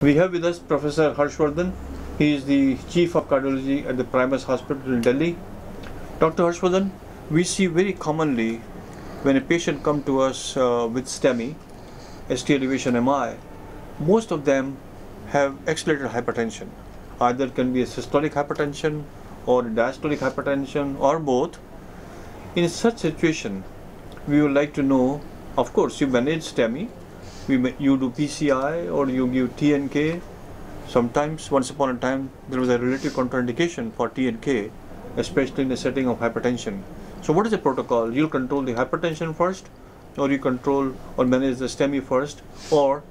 We have with us Professor Harshvardhan. He is the Chief of Cardiology at the Primus Hospital in Delhi. Dr. Harshvardhan, we see very commonly when a patient comes to us uh, with STEMI, ST elevation MI, most of them have accelerated hypertension. Either can be a systolic hypertension or diastolic hypertension or both. In such situation, we would like to know, of course, you manage STEMI, we may, you do PCI or you give TNK. Sometimes, once upon a time, there was a relative contraindication for TNK, especially in the setting of hypertension. So what is the protocol? You'll control the hypertension first, or you control or manage the STEMI first, or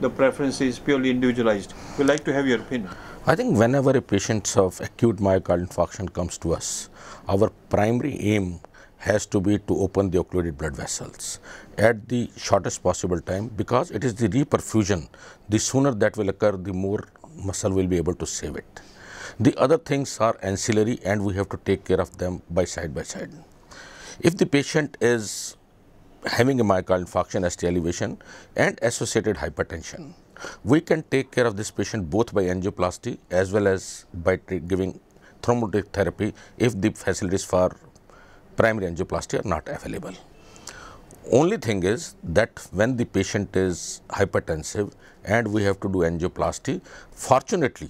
the preference is purely individualized. we like to have your opinion. I think whenever a patient of acute myocardial infarction comes to us, our primary aim has to be to open the occluded blood vessels at the shortest possible time because it is the reperfusion. The sooner that will occur, the more muscle will be able to save it. The other things are ancillary and we have to take care of them by side by side. If the patient is having a myocardial infarction, ST elevation and associated hypertension, we can take care of this patient both by angioplasty as well as by giving thrombotic therapy if the facilities for primary angioplasty are not available. Only thing is that when the patient is hypertensive and we have to do angioplasty, fortunately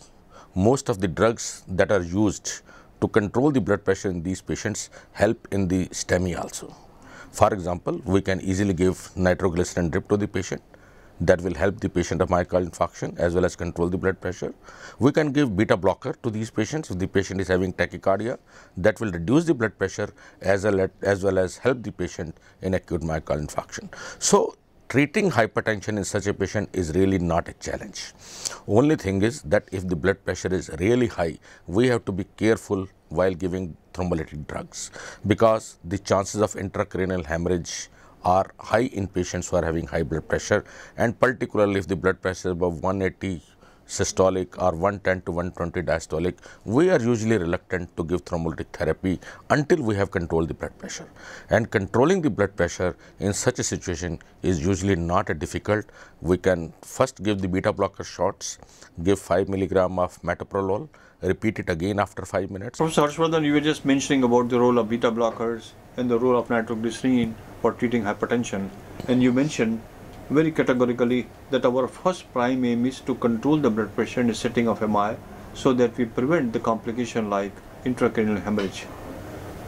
most of the drugs that are used to control the blood pressure in these patients help in the STEMI also. For example, we can easily give nitroglycerin drip to the patient that will help the patient of myocardial infarction as well as control the blood pressure. We can give beta blocker to these patients if the patient is having tachycardia that will reduce the blood pressure as well as, well as help the patient in acute myocardial infarction. So, treating hypertension in such a patient is really not a challenge. Only thing is that if the blood pressure is really high, we have to be careful while giving thrombolytic drugs because the chances of intracranial hemorrhage are high in patients who are having high blood pressure and particularly if the blood pressure is above 180 systolic or 110 to 120 diastolic, we are usually reluctant to give thrombolytic therapy until we have controlled the blood pressure. And controlling the blood pressure in such a situation is usually not a difficult. We can first give the beta blocker shots, give 5 milligram of metoprolol, repeat it again after 5 minutes. Professor Harshvardhan, you were just mentioning about the role of beta blockers and the role of nitroglycerine for treating hypertension. And you mentioned very categorically that our first prime aim is to control the blood pressure in the setting of MI so that we prevent the complication like intracranial hemorrhage.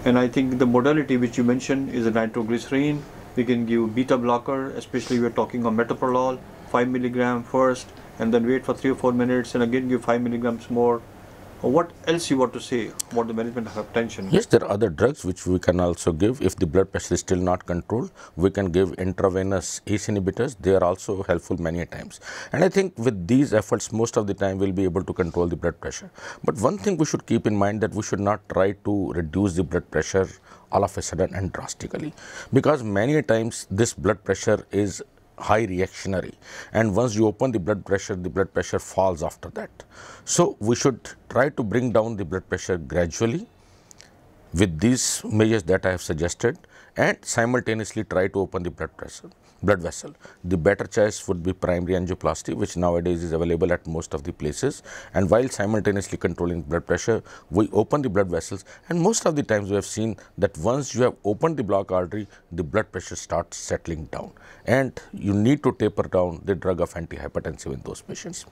And I think the modality which you mentioned is a nitroglycerin. We can give beta blocker, especially we're talking of metoprolol, 5 milligram first, and then wait for 3 or 4 minutes and again give 5 milligrams more what else you want to say about the management of hypertension? Yes, there are other drugs which we can also give if the blood pressure is still not controlled. We can give intravenous ACE inhibitors. They are also helpful many times. And I think with these efforts, most of the time we'll be able to control the blood pressure. But one thing we should keep in mind that we should not try to reduce the blood pressure all of a sudden and drastically because many times this blood pressure is high reactionary and once you open the blood pressure, the blood pressure falls after that. So, we should try to bring down the blood pressure gradually with these measures that I have suggested and simultaneously try to open the blood vessel. Blood vessel. The better choice would be primary angioplasty which nowadays is available at most of the places and while simultaneously controlling blood pressure we open the blood vessels and most of the times we have seen that once you have opened the block artery the blood pressure starts settling down and you need to taper down the drug of antihypertensive in those patients.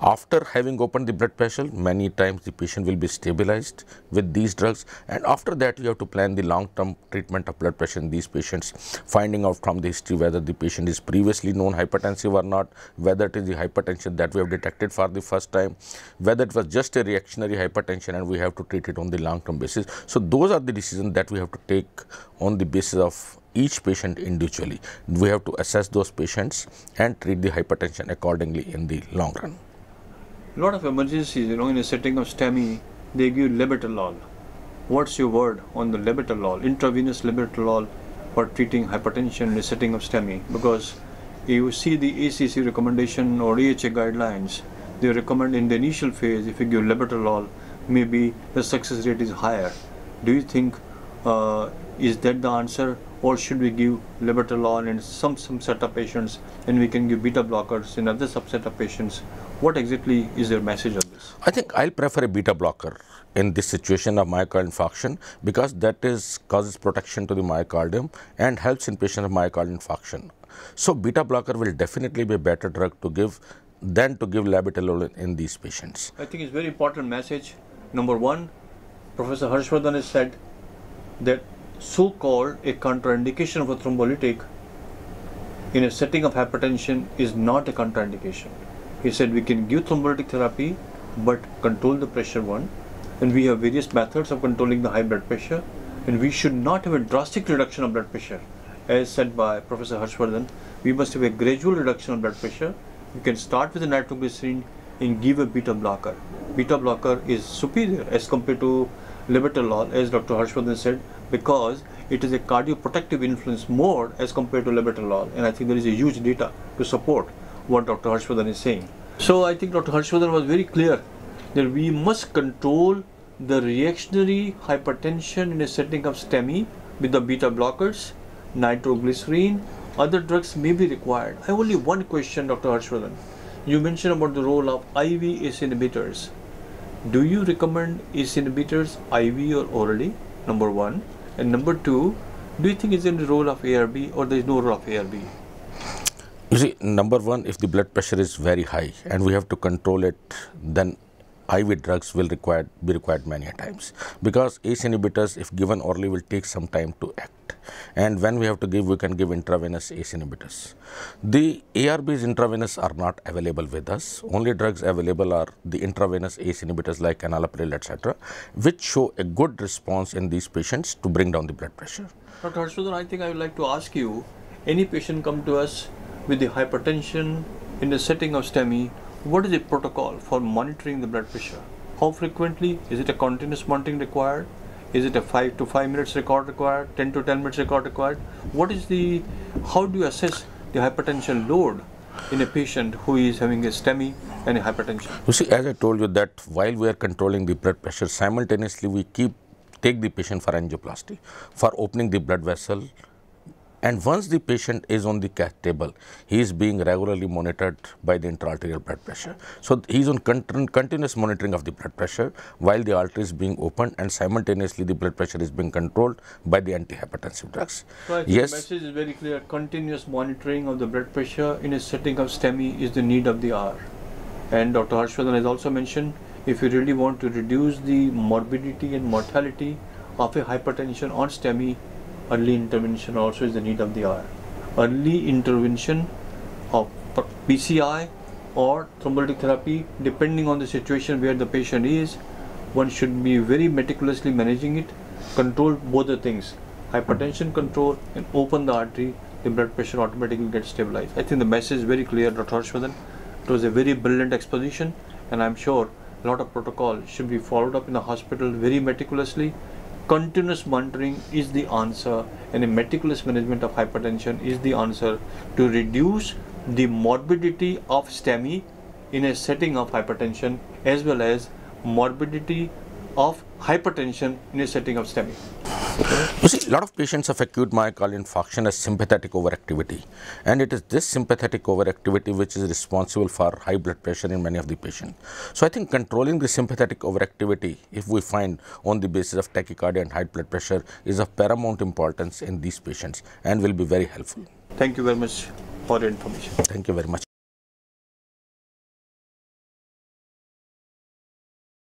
After having opened the blood vessel, many times the patient will be stabilized with these drugs and after that you have to plan the long term treatment of blood these patients, finding out from the history whether the patient is previously known hypertensive or not, whether it is the hypertension that we have detected for the first time, whether it was just a reactionary hypertension and we have to treat it on the long-term basis. So, those are the decisions that we have to take on the basis of each patient individually. We have to assess those patients and treat the hypertension accordingly in the long run. A lot of emergencies, you know, in a setting of STEMI, they give labetalol. What's your word on the labetalol, intravenous labetalol for treating hypertension and setting of STEMI? Because you see the ACC recommendation or AHA guidelines, they recommend in the initial phase if you give labetalol, maybe the success rate is higher. Do you think uh, is that the answer or should we give labetalol in some, some set of patients and we can give beta blockers in other subset of patients? What exactly is your message on this? I think I'll prefer a beta blocker in this situation of myocardial infarction because that is causes protection to the myocardium and helps in patients of myocardial infarction. So, beta blocker will definitely be a better drug to give than to give labetalol in these patients. I think it's very important message. Number one, Professor Harshvardhan has said that so-called a contraindication of a thrombolytic in a setting of hypertension is not a contraindication. He said we can give thrombolytic therapy but control the pressure one and we have various methods of controlling the high blood pressure and we should not have a drastic reduction of blood pressure as said by Professor Harshvardhan we must have a gradual reduction of blood pressure you can start with a nitroglycerin and give a beta blocker beta blocker is superior as compared to labetalol as Dr. Harshvardhan said because it is a cardioprotective influence more as compared to labetalol and I think there is a huge data to support what Dr. Harshvardhan is saying. So I think Dr. Harshvardhan was very clear that we must control the reactionary hypertension in a setting of STEMI with the beta blockers, nitroglycerin, other drugs may be required. I have only one question, Dr. Harshvardhan. You mentioned about the role of IV ACE inhibitors. Do you recommend ACE inhibitors IV or orally? Number one. And number two, do you think is the role of ARB or there is no role of ARB? You see, number one, if the blood pressure is very high and we have to control it, then IV drugs will required, be required many times because ACE inhibitors if given orally will take some time to act and when we have to give we can give intravenous ACE inhibitors. The ARBs intravenous are not available with us only drugs available are the intravenous ACE inhibitors like enalapril etc which show a good response in these patients to bring down the blood pressure. Dr. Harshvardhan I think I would like to ask you any patient come to us with the hypertension in the setting of STEMI what is a protocol for monitoring the blood pressure? How frequently? Is it a continuous monitoring required? Is it a 5 to 5 minutes record required? 10 to 10 minutes record required? What is the, how do you assess the hypertension load in a patient who is having a STEMI and a hypertension? You see, as I told you that while we are controlling the blood pressure, simultaneously we keep take the patient for angioplasty for opening the blood vessel and once the patient is on the cath table, he is being regularly monitored by the intraarterial blood pressure. So, he is on continuous monitoring of the blood pressure while the artery is being opened and simultaneously the blood pressure is being controlled by the antihypertensive drugs. So, yes. the message is very clear. Continuous monitoring of the blood pressure in a setting of STEMI is the need of the hour. And Dr. Harshvardhan has also mentioned if you really want to reduce the morbidity and mortality of a hypertension on STEMI, early intervention also is the need of the hour. Early intervention of PCI or thrombolytic therapy, depending on the situation where the patient is, one should be very meticulously managing it, control both the things, hypertension control and open the artery, the blood pressure automatically gets stabilized. I think the message is very clear, Dr. Harshvardhan. It was a very brilliant exposition and I'm sure a lot of protocol should be followed up in the hospital very meticulously continuous monitoring is the answer and a meticulous management of hypertension is the answer to reduce the morbidity of STEMI in a setting of hypertension as well as morbidity of hypertension in a setting of STEMI. You see, a lot of patients of acute myocardial infarction has sympathetic overactivity and it is this sympathetic overactivity which is responsible for high blood pressure in many of the patients. So, I think controlling the sympathetic overactivity if we find on the basis of tachycardia and high blood pressure is of paramount importance in these patients and will be very helpful. Thank you very much for your information. Thank you very much.